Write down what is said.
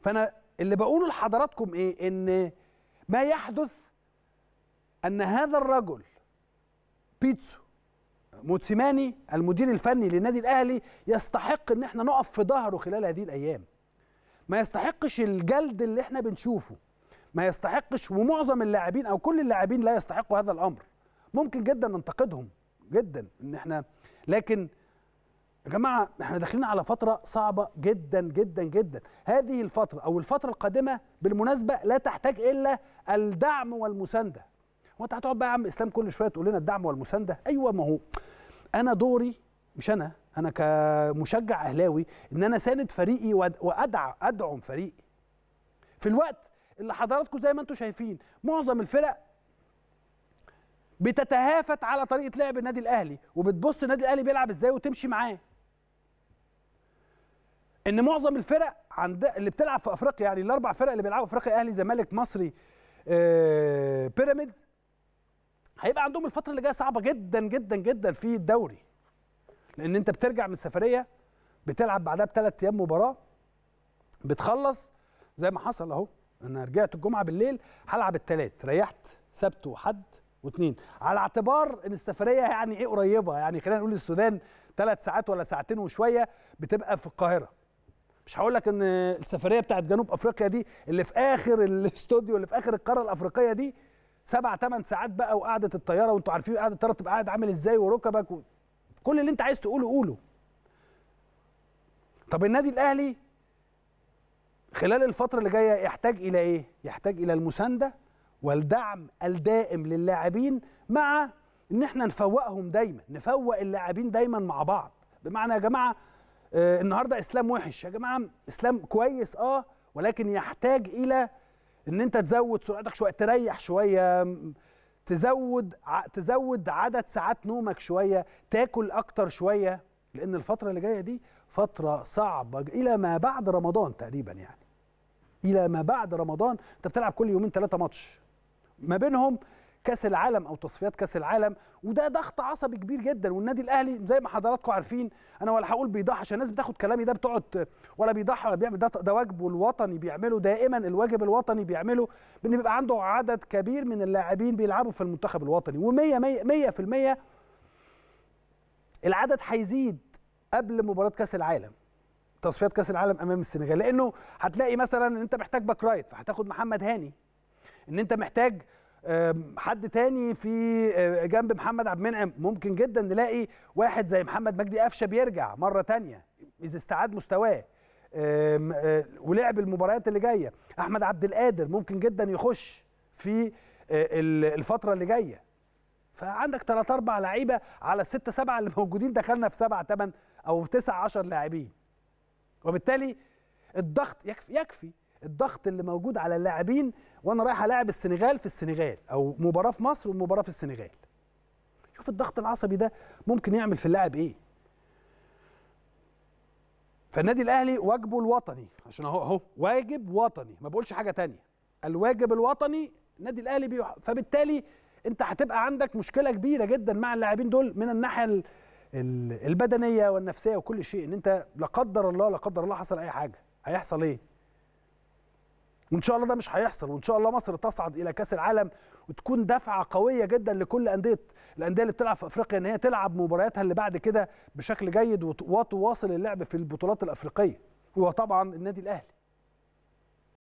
فانا اللي بقوله لحضراتكم ايه ان ما يحدث ان هذا الرجل بيتسو موتسيماني المدير الفني للنادي الاهلي يستحق ان احنا نقف في ظهره خلال هذه الايام ما يستحقش الجلد اللي احنا بنشوفه ما يستحقش ومعظم اللاعبين او كل اللاعبين لا يستحقوا هذا الامر ممكن جدا ننتقدهم جدا ان احنا لكن يا جماعه احنا داخلين على فتره صعبه جدا جدا جدا هذه الفتره او الفتره القادمه بالمناسبه لا تحتاج الا الدعم والمسانده هو انت هتقعد بقى يا عم اسلام كل شويه تقول لنا الدعم والمسانده ايوه ما هو انا دوري مش انا انا كمشجع اهلاوي ان انا ساند فريقي وادعم ادعم فريقي في الوقت اللي حضراتكم زي ما انتم شايفين معظم الفرق بتتهافت على طريقه لعب النادي الاهلي وبتبص النادي الاهلي بيلعب ازاي وتمشي معاه ان معظم الفرق عند اللي بتلعب في افريقيا يعني الاربع فرق اللي بيلعبوا في افريقيا اهلي زمالك مصري آه، بيراميدز هيبقى عندهم الفتره اللي جايه صعبه جدا جدا جدا في الدوري لان انت بترجع من السفريه بتلعب بعدها بثلاث ايام مباراه بتخلص زي ما حصل اهو انا رجعت الجمعه بالليل هلعب الثلاث ريحت سبت وحد واثنين على اعتبار ان السفريه يعني ايه قريبه يعني خلينا نقول السودان ثلاث ساعات ولا ساعتين وشويه بتبقى في القاهره مش هقول لك ان السفريه بتاعت جنوب افريقيا دي اللي في اخر الاستوديو اللي في اخر القاره الافريقيه دي سبع ثمان ساعات بقى وقعده الطياره وانتوا عارفين قعده الطياره بتبقى قاعد عامل ازاي وركبك و... كل اللي انت عايز تقوله قوله طب النادي الاهلي خلال الفتره اللي جايه يحتاج الى ايه يحتاج الى المسانده والدعم الدائم للاعبين مع ان احنا نفوقهم دايما نفوق اللاعبين دايما مع بعض بمعنى يا جماعه آه النهارده اسلام وحش يا جماعه اسلام كويس اه ولكن يحتاج الى ان انت تزود سرعتك شويه تريح شويه تزود ع... تزود عدد ساعات نومك شويه تاكل اكتر شويه لان الفتره اللي جايه دي فتره صعبه الى ما بعد رمضان تقريبا يعني الى ما بعد رمضان انت بتلعب كل يومين ثلاثه ماتش ما بينهم كاس العالم او تصفيات كاس العالم وده ضغط عصبي كبير جدا والنادي الاهلي زي ما حضراتكم عارفين انا ولا هقول بيضحي عشان الناس بتاخد كلامي ده بتقعد ولا بيضحي ولا بيعمل ده, ده واجبه الوطني بيعمله دائما الواجب الوطني بيعمله بان بيبقى عنده عدد كبير من اللاعبين بيلعبوا في المنتخب الوطني و100 100% العدد هيزيد قبل مباراه كاس العالم تصفيات كاس العالم امام السنغال لانه هتلاقي مثلا ان انت محتاج باك رايت فهتاخد محمد هاني ان انت محتاج حد تاني في أه، جنب محمد عبد المنعم ممكن جدا نلاقي واحد زي محمد مجدي قفشه بيرجع مره تانية اذا استعاد مستواه أه، ولعب المباريات اللي جايه احمد عبد القادر ممكن جدا يخش في أه، الفتره اللي جايه فعندك 3 4 لعيبه على الست سبعة اللي موجودين دخلنا في 7 8 او 9 10 لاعبين وبالتالي الضغط يكفي يكفي الضغط اللي موجود على اللاعبين وانا رايح العب السنغال في السنغال او مباراه في مصر ومباراه في السنغال شوف الضغط العصبي ده ممكن يعمل في اللاعب ايه فالنادي الاهلي واجبه الوطني عشان اهو اهو واجب وطني ما بقولش حاجه تانية الواجب الوطني النادي الاهلي بيوح... فبالتالي انت هتبقى عندك مشكله كبيره جدا مع اللاعبين دول من الناحيه البدنيه والنفسيه وكل شيء ان انت لا قدر الله لا قدر الله حصل اي حاجه هيحصل ايه وان شاء الله ده مش هيحصل وان شاء الله مصر تصعد الى كاس العالم وتكون دفعه قويه جدا لكل انديه الانديه اللي بتلعب في افريقيا ان هي تلعب مبارياتها اللي بعد كده بشكل جيد وتواصل اللعب في البطولات الافريقيه وطبعا النادي الاهلي